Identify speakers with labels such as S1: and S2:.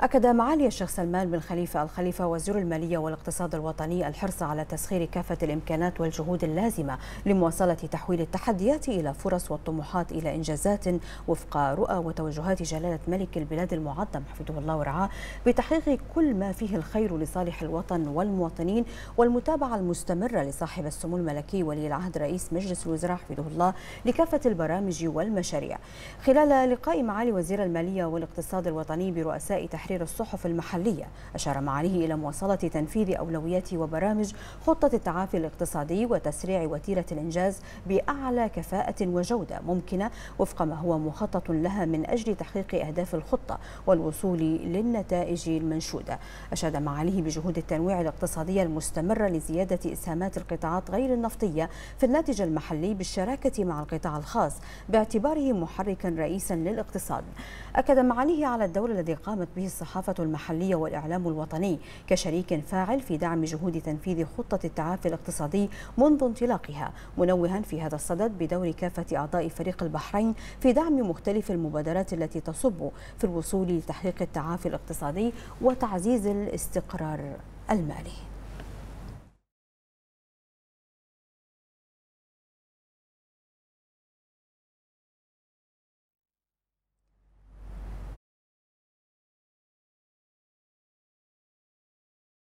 S1: أكد معالي الشيخ سلمان بن خليفة الخليفة وزير المالية والاقتصاد الوطني الحرص على تسخير كافة الإمكانات والجهود اللازمة لمواصلة تحويل التحديات إلى فرص والطموحات إلى إنجازات وفق رؤى وتوجهات جلالة ملك البلاد المعظم حفظه الله ورعاه بتحقيق كل ما فيه الخير لصالح الوطن والمواطنين والمتابعة المستمرة لصاحب السمو الملكي ولي العهد رئيس مجلس الوزراء حفظه الله لكافة البرامج والمشاريع خلال لقاء معالي وزير المالية والاقتصاد الوطني برؤساء تحقيق تحرير الصحف المحلية أشار معاليه إلى مواصلة تنفيذ أولويات وبرامج خطة التعافي الاقتصادي وتسريع وتيرة الإنجاز بأعلى كفاءة وجودة ممكنة وفق ما هو مخطط لها من أجل تحقيق أهداف الخطة والوصول للنتائج المنشودة أشاد معاليه بجهود التنويع الاقتصادية المستمرة لزيادة إسهامات القطاعات غير النفطية في الناتج المحلي بالشراكة مع القطاع الخاص باعتباره محركا رئيسا للاقتصاد أكد معاليه على الدور الذي قامت به الصحافة المحلية والإعلام الوطني كشريك فاعل في دعم جهود تنفيذ خطة التعافي الاقتصادي منذ انطلاقها منوها في هذا الصدد بدور كافة أعضاء فريق البحرين في دعم مختلف المبادرات التي تصب في الوصول لتحقيق التعافي الاقتصادي وتعزيز الاستقرار المالي